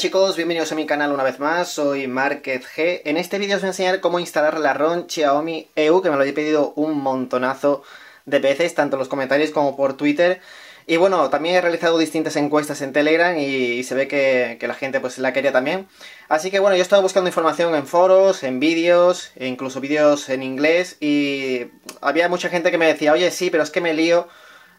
chicos, bienvenidos a mi canal una vez más, soy G. En este vídeo os voy a enseñar cómo instalar la ROM Xiaomi EU, que me lo he pedido un montonazo de veces, tanto en los comentarios como por Twitter. Y bueno, también he realizado distintas encuestas en Telegram y, se ve que, la gente pues la quería también. Así que bueno, yo estaba buscando información en foros, en vídeos, e incluso vídeos en inglés y había mucha gente que me decía, oye sí, pero es que me lío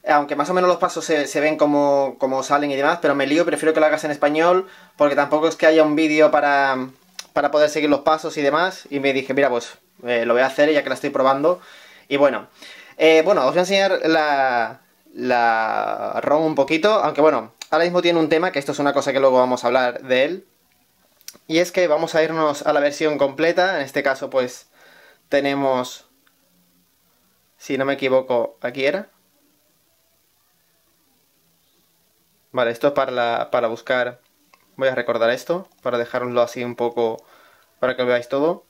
aunque más o menos los pasos se, ven como, salen y demás, pero me lío, prefiero que lo hagas en español, porque tampoco es que haya un vídeo para, poder seguir los pasos y demás, y me dije, mira, pues eh, lo voy a hacer ya que la estoy probando, y bueno, eh, bueno, os voy a enseñar la, la ROM un poquito, aunque bueno, ahora mismo tiene un tema, que esto es una cosa que luego vamos a hablar de él, y es que vamos a irnos a la versión completa, en este caso pues tenemos, si no me equivoco, aquí era, Vale, esto es para, para buscar... Voy a recordar esto, para dejarlo así un poco... Para que lo veáis todo.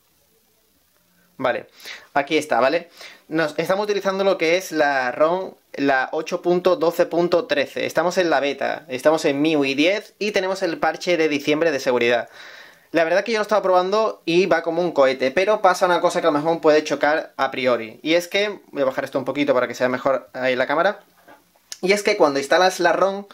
Vale, aquí está, ¿vale? Nos, estamos utilizando lo que es la ROM, la 8.12.13. Estamos en la beta, estamos en MIUI 10 y tenemos el parche de diciembre de seguridad. La verdad que yo lo estaba probando y va como un cohete, pero pasa una cosa que a lo mejor puede chocar a priori. Y es que, voy a bajar esto un poquito para que sea mejor ahí la cámara. Y es que cuando instalas la ROM,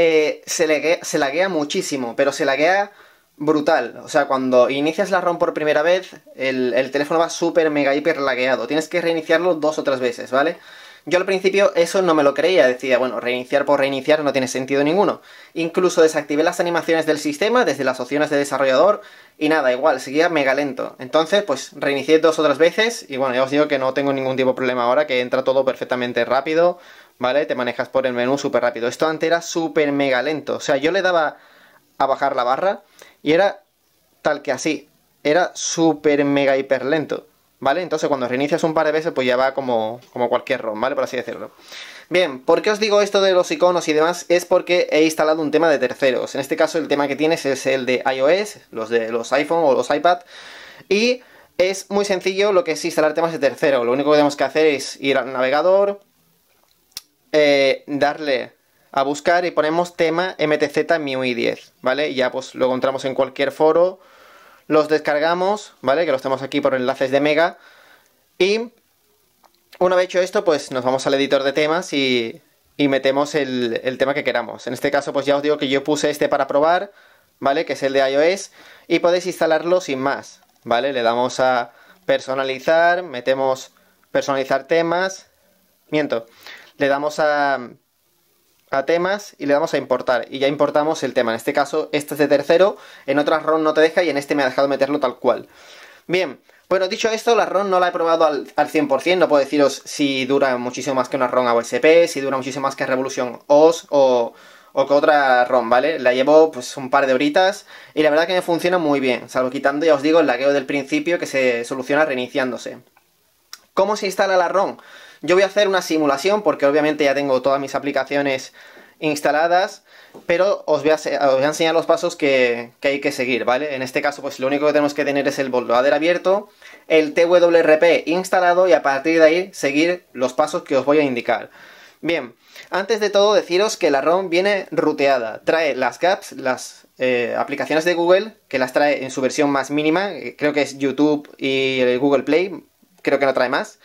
eh, se, laguea, se muchísimo, pero se laguea brutal. O sea, cuando inicias la ROM por primera vez, el, teléfono va súper mega hiper lagueado. Tienes que reiniciarlo dos o tres veces, ¿vale? Yo al principio eso no me lo creía, decía, bueno, reiniciar por reiniciar no tiene sentido ninguno. Incluso desactivé las animaciones del sistema desde las opciones de desarrollador y nada, igual, seguía mega lento. Entonces, pues reinicié dos o tres veces y bueno, ya os digo que no tengo ningún tipo de problema ahora, que entra todo perfectamente rápido ¿vale? Te manejas por el menú súper rápido. Esto antes era súper mega lento. O sea, yo le daba a bajar la barra y era tal que así. Era súper mega hiper lento, ¿vale? Entonces cuando reinicias un par de veces pues ya va como, como cualquier ROM, ¿vale? Por así decirlo. Bien, ¿por qué os digo esto de los iconos y demás? Es porque he instalado un tema de terceros. En este caso el tema que tienes es el de iOS, los de los iPhone o los iPad. Y es muy sencillo lo que es instalar temas de terceros. Lo único que tenemos que hacer es ir al navegador, eh, darle a buscar y ponemos tema MTZ MIUI 10, ¿vale? ya pues lo encontramos en cualquier foro, los descargamos, ¿vale? Que los tenemos aquí por enlaces de Mega. Y una vez hecho esto, pues nos vamos al editor de temas y, metemos el, el, tema que queramos. En este caso, pues ya os digo que yo puse este para probar, ¿vale? Que es el de iOS. Y podéis instalarlo sin más, ¿vale? Le damos a personalizar, metemos personalizar temas. Miento le damos a, temas y le damos a importar. Y ya importamos el tema. En este caso, este es de tercero. En otras ROM no te deja y en este me ha dejado meterlo tal cual. Bien, bueno, dicho esto, la ROM no la he probado al, 100%. No puedo deciros si dura muchísimo más que una ROM AOSP, si dura muchísimo más que Revolution OS o, o que otra ROM, ¿vale? La llevo pues un par de horitas y la verdad que me funciona muy bien. Salvo quitando, ya os digo, el lagueo del principio que se soluciona reiniciándose. ¿Cómo se instala la ROM? Yo voy a hacer una simulación porque obviamente ya tengo todas mis aplicaciones instaladas, pero os voy a, enseñar los pasos que, hay que seguir, ¿vale? En este caso, pues lo único que tenemos que tener es el bootloader abierto, el TWRP instalado y a partir de ahí seguir los pasos que os voy a indicar. Bien, antes de todo deciros que la ROM viene ruteada, trae las gaps, las eh, aplicaciones de Google, que las trae en su versión más mínima, eh, creo que es YouTube y el Google Play, creo que no trae más,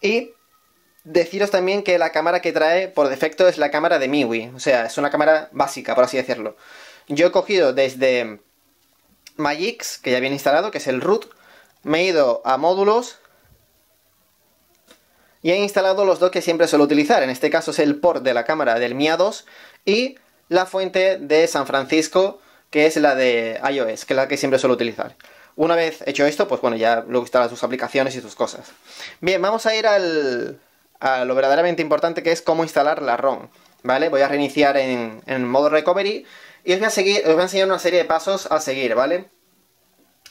y Deciros también que la cámara que trae por defecto es la cámara de MIUI, o sea, es una cámara básica, por así decirlo. Yo he cogido desde Magix, que ya viene instalado, que es el root, me he ido a módulos y he instalado los dos que siempre suelo utilizar, en este caso es el port de la cámara del Mia 2 y la fuente de San Francisco, que es la de iOS, que es la que siempre suelo utilizar. Una vez hecho esto, pues bueno, ya luego instala sus aplicaciones y sus cosas. Bien, vamos a ir al, a lo verdaderamente importante que es cómo instalar la ROM. ¿Vale? Voy a reiniciar en, en modo recovery y os voy, a seguir, os a enseñar una serie de pasos a seguir, ¿vale?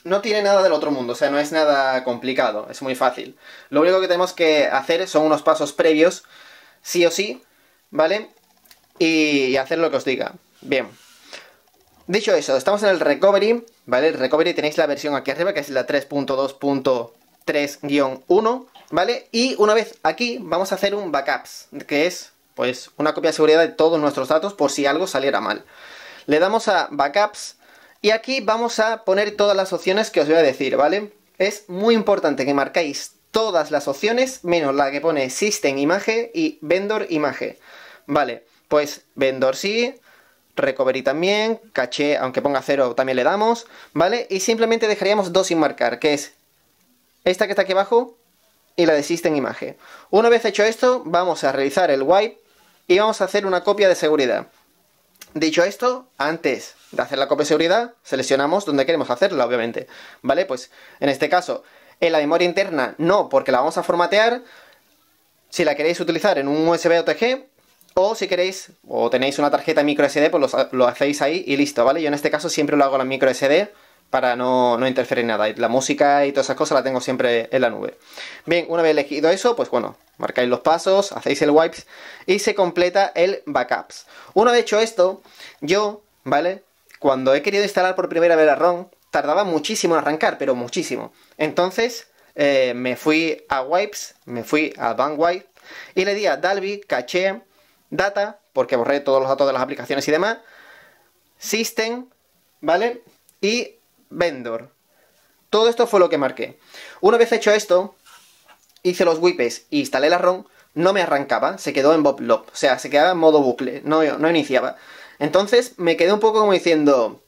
No tiene nada del otro mundo, o sea, no es nada complicado, es muy fácil. Lo único que tenemos que hacer son unos pasos previos, sí o sí, ¿vale? Y, y hacer lo que os diga. Bien. Dicho eso, estamos en el recovery, ¿vale? El recovery tenéis la versión aquí arriba, que es la 3.2.3-1. ¿vale? Y una vez aquí vamos a hacer un backups, que es pues una copia de seguridad de todos nuestros datos por si algo saliera mal. Le damos a backups y aquí vamos a poner todas las opciones que os voy a decir, ¿vale? Es muy importante que marcáis todas las opciones menos la que pone System Image y Vendor Image. Vale, pues Vendor sí, Recovery también, Caché, aunque ponga cero también le damos, ¿vale? Y simplemente dejaríamos dos sin marcar, que es esta que está aquí abajo y la desiste en imagen. Una vez hecho esto, vamos a realizar el wipe y vamos a hacer una copia de seguridad. Dicho esto, antes de hacer la copia de seguridad, seleccionamos donde queremos hacerla, obviamente. ¿Vale? Pues en este caso, en la memoria interna no, porque la vamos a formatear. Si la queréis utilizar en un USB OTG, o si queréis, o tenéis una tarjeta micro SD, pues lo, hacéis ahí y listo, ¿vale? Yo en este caso siempre lo hago en la micro SD, para no, no interferir en nada. La música y todas esas cosas la tengo siempre en la nube. Bien, una vez elegido eso, pues bueno, marcáis los pasos, hacéis el wipes y se completa el backups. Una vez hecho esto, yo, ¿vale? Cuando he querido instalar por primera vez la ROM, tardaba muchísimo en arrancar, pero muchísimo. Entonces eh, me fui a wipes, me fui a wipe y le di a Dalby, caché, data, porque borré todos los datos de las aplicaciones y demás, system, ¿vale? Y vendor. Todo esto fue lo que marqué. Una vez hecho esto, hice los wipes y instalé la ROM, no me arrancaba, se quedó en bob-lob, o sea, se quedaba en modo bucle, no, no iniciaba. Entonces me quedé un poco como diciendo,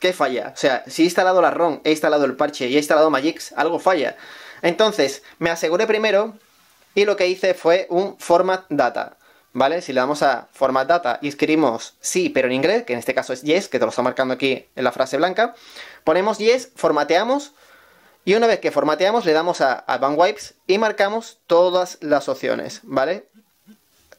¿qué falla? O sea, si he instalado la ROM, he instalado el parche y he instalado Magix, algo falla. Entonces me aseguré primero y lo que hice fue un format data. ¿vale? Si le damos a format data y escribimos sí, pero en inglés, que en este caso es yes, que te lo está marcando aquí en la frase blanca, ponemos yes, formateamos, y una vez que formateamos le damos a Advanced Wipes y marcamos todas las opciones, ¿vale?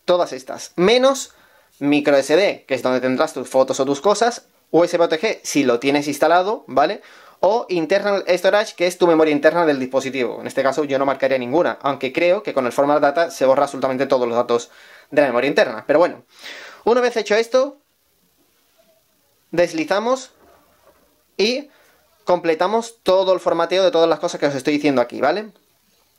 Todas estas, menos microSD, que es donde tendrás tus fotos o tus cosas, OTG si lo tienes instalado, ¿vale? O internal storage, que es tu memoria interna del dispositivo. En este caso yo no marcaría ninguna, aunque creo que con el format data se borra absolutamente todos los datos de la memoria interna. Pero bueno, una vez hecho esto, deslizamos y completamos todo el formateo de todas las cosas que os estoy diciendo aquí, ¿vale?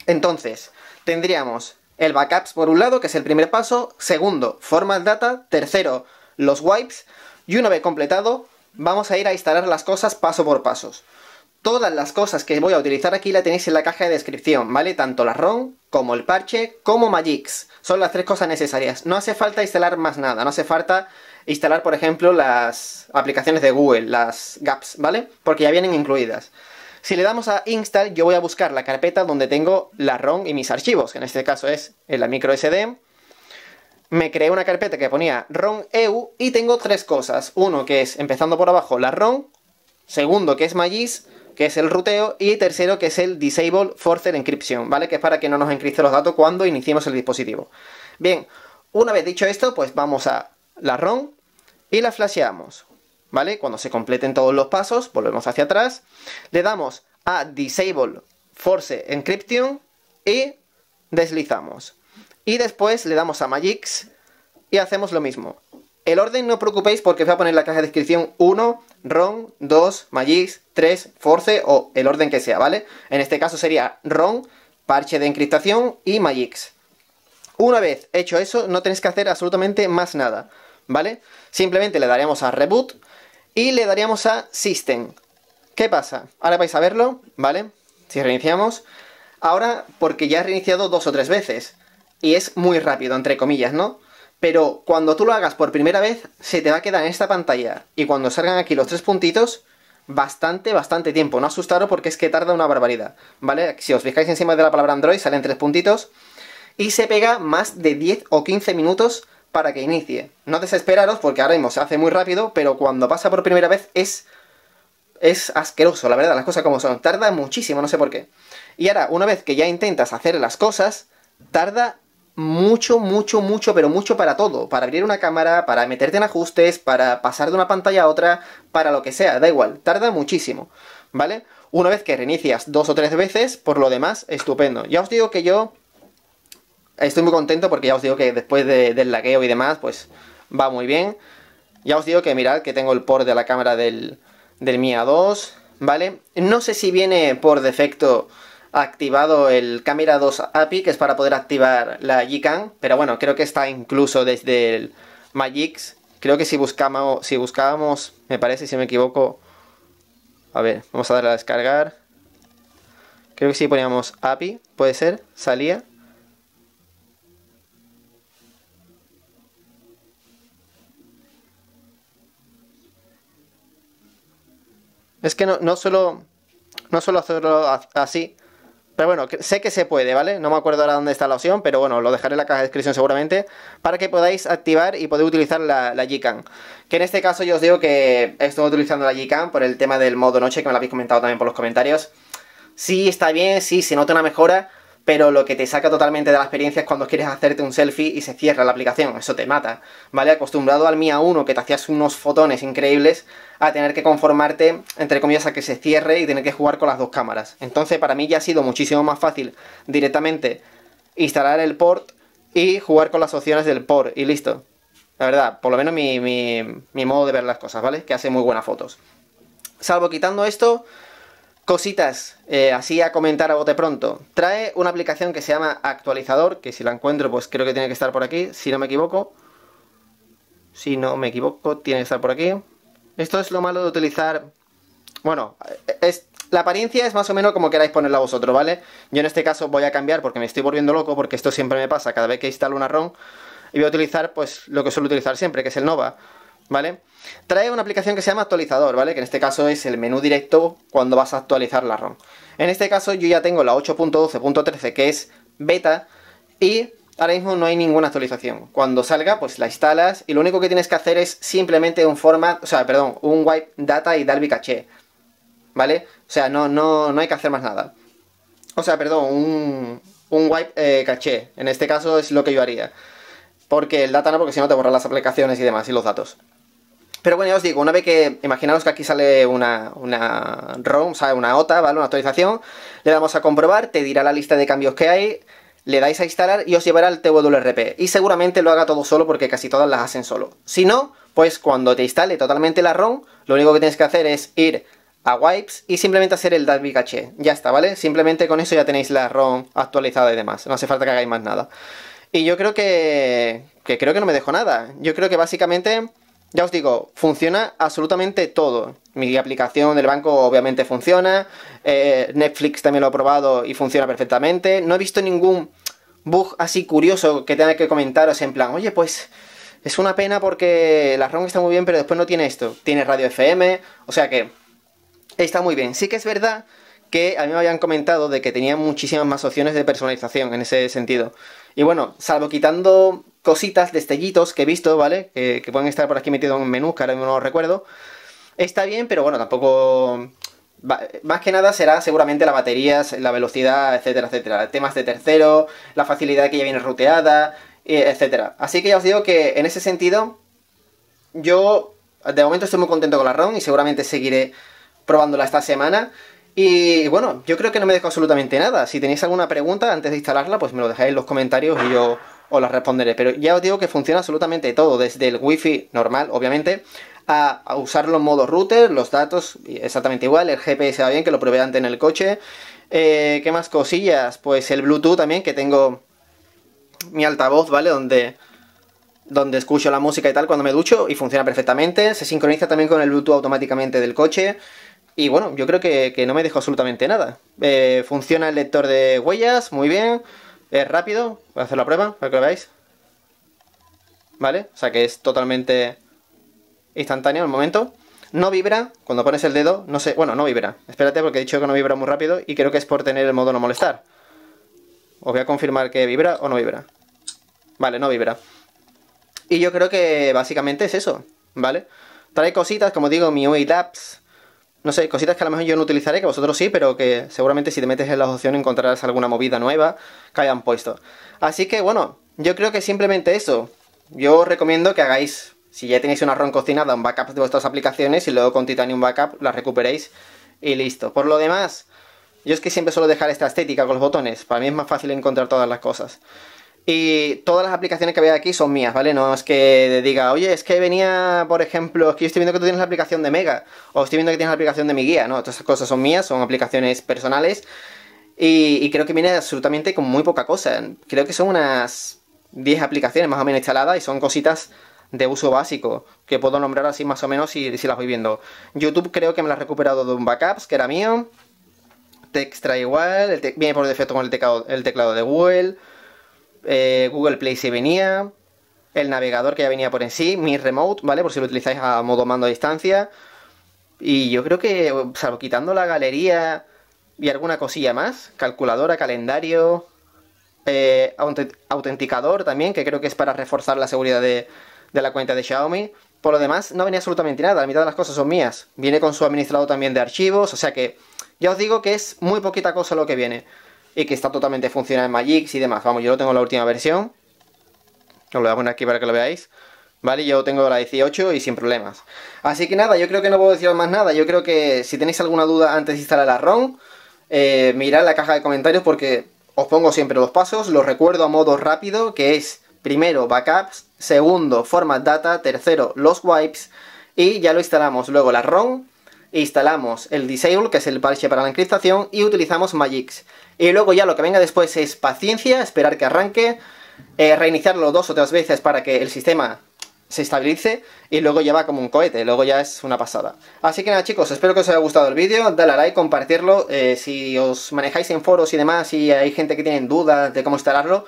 Entonces, tendríamos el backups por un lado, que es el primer paso, segundo, format data, tercero, los wipes, y una vez completado, vamos a ir a instalar las cosas paso por pasos. Todas las cosas que voy a utilizar aquí la tenéis en la caja de descripción, ¿vale? Tanto la ROM, como el parche, como Magix. Son las tres cosas necesarias. No hace falta instalar más nada, no hace falta instalar, por ejemplo, las aplicaciones de Google, las GAPS, ¿vale? Porque ya vienen incluidas. Si le damos a install, yo voy a buscar la carpeta donde tengo la ROM y mis archivos, que en este caso es en la micro SD. Me creé una carpeta que ponía ROM EU y tengo tres cosas. Uno que es, empezando por abajo, la ROM. Segundo que es Magix que es el ruteo, y tercero, que es el Disable force Encryption, ¿vale? Que es para que no nos encripte los datos cuando iniciemos el dispositivo. Bien, una vez dicho esto, pues vamos a la ROM y la flasheamos, ¿vale? Cuando se completen todos los pasos, volvemos hacia atrás, le damos a Disable Force Encryption y deslizamos. Y después le damos a Magix y hacemos lo mismo. El orden no os preocupéis porque os voy a poner la caja de descripción 1, ROM, 2, Magix, 3, Force o el orden que sea, ¿vale? En este caso sería ROM, parche de encriptación y Magix. Una vez hecho eso, no tenéis que hacer absolutamente más nada, ¿vale? Simplemente le daríamos a Reboot y le daríamos a System. ¿Qué pasa? Ahora vais a verlo, ¿vale? Si reiniciamos. Ahora, porque ya he reiniciado dos o tres veces. Y es muy rápido, entre comillas, ¿no? Pero cuando tú lo hagas por primera vez, se te va a quedar en esta pantalla. Y cuando salgan aquí los tres puntitos, bastante, bastante tiempo. No asustaros porque es que tarda una barbaridad, ¿vale? Si os fijáis encima de la palabra Android salen tres puntitos y se pega más de 10 o 15 minutos para que inicie. No desesperaros porque ahora mismo se hace muy rápido, pero cuando pasa por primera vez es es asqueroso, la verdad, las cosas como son. Tarda muchísimo, no sé por qué. Y ahora, una vez que ya intentas hacer las cosas, tarda mucho, mucho, mucho, pero mucho para todo. Para abrir una cámara, para meterte en ajustes, para pasar de una pantalla a otra, para lo que sea, da igual, tarda muchísimo, ¿vale? Una vez que reinicias dos o tres veces, por lo demás, estupendo. Ya os digo que yo estoy muy contento porque ya os digo que después del lagueo y demás, pues va muy bien. Ya os digo que mirad que tengo el port de la cámara del, del Mia 2, ¿vale? No sé si viene por defecto activado el Camera 2 API, que es para poder activar la Gcam, pero bueno, creo que está incluso desde el Magix. Creo que si buscamos, si buscábamos, me parece, si me equivoco, a ver, vamos a darle a descargar. Creo que si poníamos API, puede ser, salía. Es que no, no solo no solo hacerlo así, pero bueno, sé que se puede, ¿vale? No me acuerdo ahora dónde está la opción, pero bueno, lo dejaré en la caja de descripción seguramente para que podáis activar y poder utilizar la, la Que en este caso yo os digo que estoy utilizando la Gcam por el tema del modo noche, que me lo habéis comentado también por los comentarios. Sí, está bien, sí, se nota una mejora, pero lo que te saca totalmente de la experiencia es cuando quieres hacerte un selfie y se cierra la aplicación, eso te mata, ¿vale? Acostumbrado al Mia 1 que te hacías unos fotones increíbles, a tener que conformarte, entre comillas, a que se cierre y tener que jugar con las dos cámaras. Entonces para mí ya ha sido muchísimo más fácil directamente instalar el port y jugar con las opciones del port y listo. La verdad, por lo menos mi, mi, mi modo de ver las cosas, ¿vale? Que hace muy buenas fotos. Salvo quitando esto, Cositas, eh, así a comentar a bote pronto. Trae una aplicación que se llama Actualizador, que si la encuentro, pues creo que tiene que estar por aquí, si no me equivoco. Si no me equivoco, tiene que estar por aquí. Esto es lo malo de utilizar... Bueno, es... la apariencia es más o menos como queráis ponerla vosotros, ¿vale? Yo en este caso voy a cambiar porque me estoy volviendo loco, porque esto siempre me pasa cada vez que instalo una ROM. Y voy a utilizar, pues, lo que suelo utilizar siempre, que es el Nova. ¿vale? Trae una aplicación que se llama actualizador, ¿vale? Que en este caso es el menú directo cuando vas a actualizar la ROM. En este caso yo ya tengo la 8.12.13 que es beta y ahora mismo no hay ninguna actualización. Cuando salga, pues la instalas y lo único que tienes que hacer es simplemente un format, o sea, perdón, un wipe data y mi caché, e, ¿vale? O sea, no, no, hay que hacer más nada. O sea, perdón, un, wipe caché. Eh, e. En este caso es lo que yo haría. Porque el data no, porque si no te borran las aplicaciones y demás y los datos. Pero bueno, ya os digo, una vez que, imaginaos que aquí sale una, una ROM, sea, una OTA, ¿vale? Una actualización, le damos a comprobar, te dirá la lista de cambios que hay, le dais a instalar y os llevará al TWRP. Y seguramente lo haga todo solo porque casi todas las hacen solo. Si no, pues cuando te instale totalmente la ROM, lo único que tienes que hacer es ir a Wipes y simplemente hacer el Darby Caché. Ya está, ¿vale? Simplemente con eso ya tenéis la ROM actualizada y demás. No hace falta que hagáis más nada. Y yo creo que... que creo que no me dejo nada. Yo creo que básicamente ya os digo, funciona absolutamente todo. Mi aplicación del banco obviamente funciona, eh, Netflix también lo he probado y funciona perfectamente. No he visto ningún bug así curioso que tenga que comentaros en plan, oye, pues es una pena porque la ROM está muy bien, pero después no tiene esto. Tiene radio FM, o sea que está muy bien. Sí que es verdad que a mí me habían comentado de que tenía muchísimas más opciones de personalización en ese sentido. Y bueno, salvo quitando cositas, destellitos que he visto, ¿vale? que pueden estar por aquí metidos en menú que ahora no los recuerdo. Está bien, pero bueno, tampoco... más que nada será seguramente la batería, la velocidad, etcétera, etcétera. Temas de tercero, la facilidad que ya viene ruteada, etcétera. Así que ya os digo que en ese sentido, yo de momento estoy muy contento con la ROM y seguramente seguiré probándola esta semana. Y bueno, yo creo que no me dejo absolutamente nada. Si tenéis alguna pregunta antes de instalarla, pues me lo dejáis en los comentarios y yo os las responderé. Pero ya os digo que funciona absolutamente todo, desde el wifi normal, obviamente, a, usar los modos router, los datos, exactamente igual, el GPS va bien, que lo probé antes en el coche. Eh, ¿Qué más cosillas? Pues el Bluetooth también, que tengo mi altavoz, ¿vale? Donde, donde escucho la música y tal cuando me ducho y funciona perfectamente. Se sincroniza también con el Bluetooth automáticamente del coche. Y bueno, yo creo que, no me dejo absolutamente nada. Eh, funciona el lector de huellas, muy bien. Es rápido, voy a hacer la prueba para que lo veáis. ¿Vale? O sea que es totalmente instantáneo el momento. No vibra, cuando pones el dedo, no sé, bueno, no vibra. Espérate porque he dicho que no vibra muy rápido y creo que es por tener el modo no molestar. Os voy a confirmar que vibra o no vibra. Vale, no vibra. Y yo creo que básicamente es eso, ¿vale? Trae cositas, como digo, MIUI apps no sé, cositas que a lo mejor yo no utilizaré, que vosotros sí, pero que seguramente si te metes en las opciones encontrarás alguna movida nueva que hayan puesto. Así que bueno, yo creo que simplemente eso. Yo os recomiendo que hagáis, si ya tenéis una ROM cocinada, un backup de vuestras aplicaciones y luego con Titanium Backup la recuperéis y listo. Por lo demás, yo es que siempre suelo dejar esta estética con los botones, para mí es más fácil encontrar todas las cosas. Y todas las aplicaciones que había aquí son mías, ¿vale? No es que diga, oye, es que venía, por ejemplo, es que yo estoy viendo que tú tienes la aplicación de Mega, o estoy viendo que tienes la aplicación de mi guía, ¿no? Todas esas cosas son mías, son aplicaciones personales. Y, creo que viene absolutamente con muy poca cosa. Creo que son unas 10 aplicaciones más o menos instaladas y son cositas de uso básico, que puedo nombrar así más o menos si, si las voy viendo. YouTube creo que me las ha recuperado de un backups, que era mío. Textra igual, viene por defecto con el teclado de Google. Eh, Google Play se venía, el navegador que ya venía por en sí, mi remote, ¿vale? Por si lo utilizáis a modo mando a distancia. Y yo creo que, salvo quitando la galería y alguna cosilla más, calculadora, calendario, eh, autenticador también, que creo que es para reforzar la seguridad de, de la cuenta de Xiaomi. Por lo demás, no venía absolutamente nada, la mitad de las cosas son mías. Viene con su administrador también de archivos, o sea que ya os digo que es muy poquita cosa lo que viene y que está totalmente funcional en Magix y demás. Vamos, yo lo tengo en la última versión. Os lo voy a aquí para que lo veáis. ¿Vale? Yo tengo la 18 y sin problemas. Así que nada, yo creo que no puedo deciros más nada. Yo creo que si tenéis alguna duda antes de instalar la ROM, eh, mirad la caja de comentarios porque os pongo siempre los pasos. Los recuerdo a modo rápido, que es primero backups, segundo format data, tercero los wipes y ya lo instalamos. Luego la ROM, instalamos el disable, que es el parche para la encriptación, y utilizamos Magix. Y luego ya lo que venga después es paciencia, esperar que arranque, eh, reiniciarlo dos o tres veces para que el sistema se estabilice y luego ya va como un cohete, luego ya es una pasada. Así que nada chicos, espero que os haya gustado el vídeo, dale a like, compartirlo, eh, si os manejáis en foros y demás y hay gente que tiene dudas de cómo instalarlo,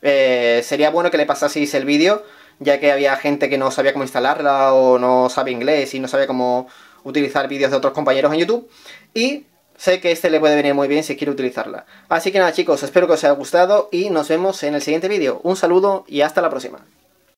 eh, sería bueno que le pasaseis el vídeo, ya que había gente que no sabía cómo instalarla o no sabe inglés y no sabía cómo utilizar vídeos de otros compañeros en YouTube y sé que este le puede venir muy bien si quiere utilizarla. Así que nada chicos, espero que os haya gustado y nos vemos en el siguiente vídeo. Un saludo y hasta la próxima.